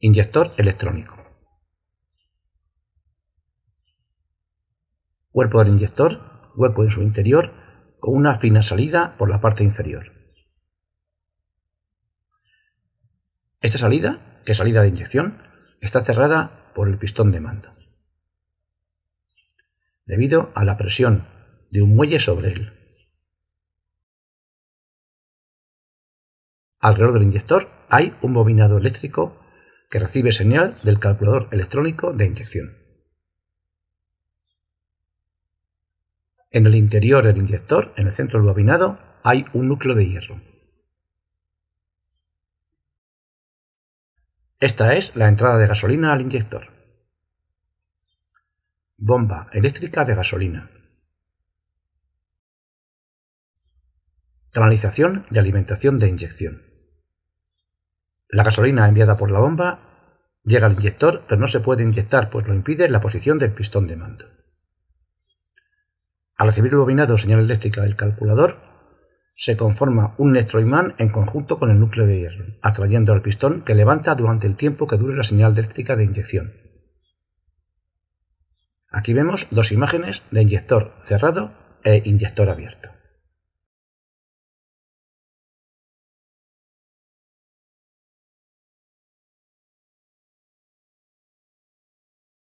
Inyector electrónico. Cuerpo del inyector, hueco en su interior, con una fina salida por la parte inferior. Esta salida, que es salida de inyección, está cerrada por el pistón de mando, debido a la presión de un muelle sobre él. Alrededor del inyector hay un bobinado eléctrico que recibe señal del calculador electrónico de inyección. En el interior del inyector, en el centro del bobinado, hay un núcleo de hierro. Esta es la entrada de gasolina al inyector. Bomba eléctrica de gasolina. Canalización de alimentación de inyección. La gasolina enviada por la bomba Llega al inyector, pero no se puede inyectar, pues lo impide la posición del pistón de mando. Al recibir el bobinado señal eléctrica del calculador, se conforma un electroimán en conjunto con el núcleo de hierro, atrayendo al pistón que levanta durante el tiempo que dure la señal eléctrica de inyección. Aquí vemos dos imágenes de inyector cerrado e inyector abierto.